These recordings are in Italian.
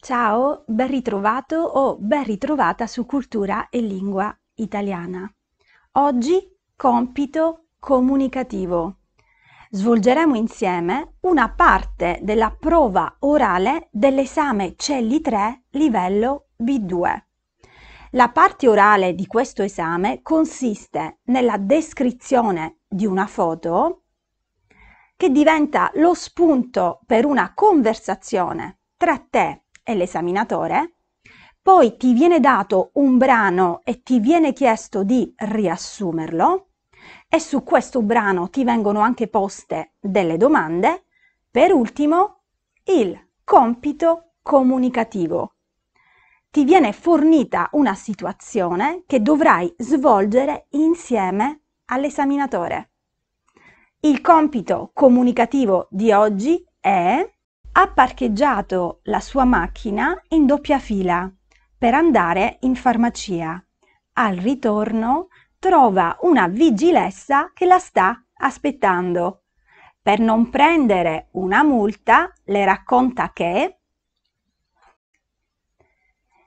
Ciao, ben ritrovato o ben ritrovata su Cultura e Lingua Italiana. Oggi compito comunicativo. Svolgeremo insieme una parte della prova orale dell'esame Celli 3 livello B2. La parte orale di questo esame consiste nella descrizione di una foto che diventa lo spunto per una conversazione tra te e l'esaminatore, poi ti viene dato un brano e ti viene chiesto di riassumerlo e su questo brano ti vengono anche poste delle domande. Per ultimo, il compito comunicativo. Ti viene fornita una situazione che dovrai svolgere insieme all'esaminatore. Il compito comunicativo di oggi è ha parcheggiato la sua macchina in doppia fila per andare in farmacia. Al ritorno trova una vigilessa che la sta aspettando. Per non prendere una multa le racconta che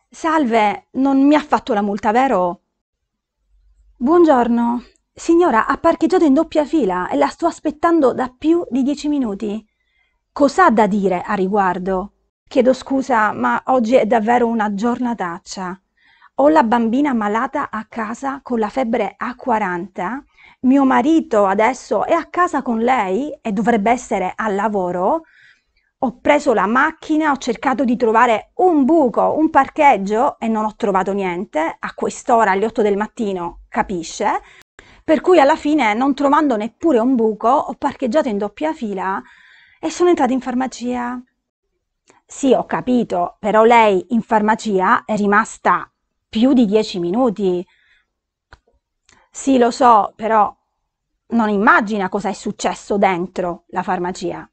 Salve, non mi ha fatto la multa, vero? Buongiorno, Signora, ha parcheggiato in doppia fila e la sto aspettando da più di dieci minuti. Cos'ha da dire a riguardo? Chiedo scusa, ma oggi è davvero una giornataccia. Ho la bambina malata a casa con la febbre a 40. Mio marito adesso è a casa con lei e dovrebbe essere al lavoro. Ho preso la macchina, ho cercato di trovare un buco, un parcheggio e non ho trovato niente. A quest'ora, alle 8 del mattino, capisce? Per cui alla fine, non trovando neppure un buco, ho parcheggiato in doppia fila e sono entrata in farmacia. Sì, ho capito, però lei in farmacia è rimasta più di dieci minuti. Sì, lo so, però non immagina cosa è successo dentro la farmacia.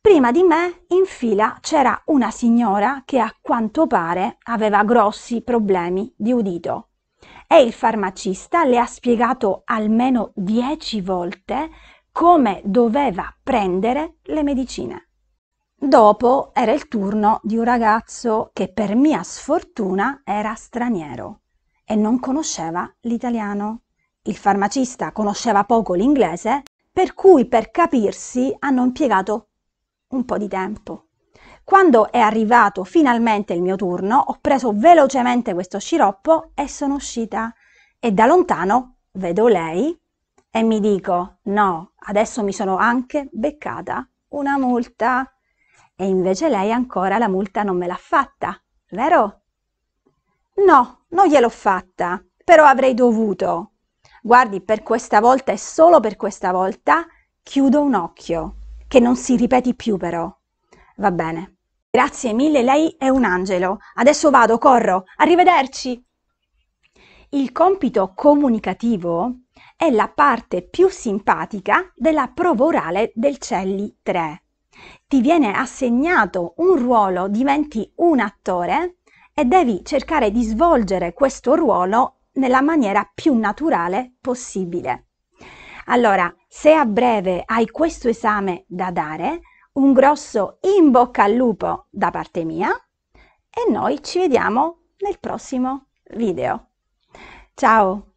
Prima di me in fila c'era una signora che a quanto pare aveva grossi problemi di udito e il farmacista le ha spiegato almeno dieci volte come doveva prendere le medicine. Dopo era il turno di un ragazzo che per mia sfortuna era straniero e non conosceva l'italiano. Il farmacista conosceva poco l'inglese, per cui per capirsi hanno impiegato un po' di tempo. Quando è arrivato finalmente il mio turno, ho preso velocemente questo sciroppo e sono uscita. E da lontano vedo lei e mi dico, no, adesso mi sono anche beccata una multa. E invece lei ancora la multa non me l'ha fatta, vero? No, non gliel'ho fatta, però avrei dovuto. Guardi, per questa volta e solo per questa volta chiudo un occhio, che non si ripeti più però. Va bene, Grazie mille, lei è un angelo. Adesso vado, corro. Arrivederci. Il compito comunicativo è la parte più simpatica della prova orale del Celli 3. Ti viene assegnato un ruolo, diventi un attore e devi cercare di svolgere questo ruolo nella maniera più naturale possibile. Allora, se a breve hai questo esame da dare, un grosso in bocca al lupo da parte mia e noi ci vediamo nel prossimo video. Ciao!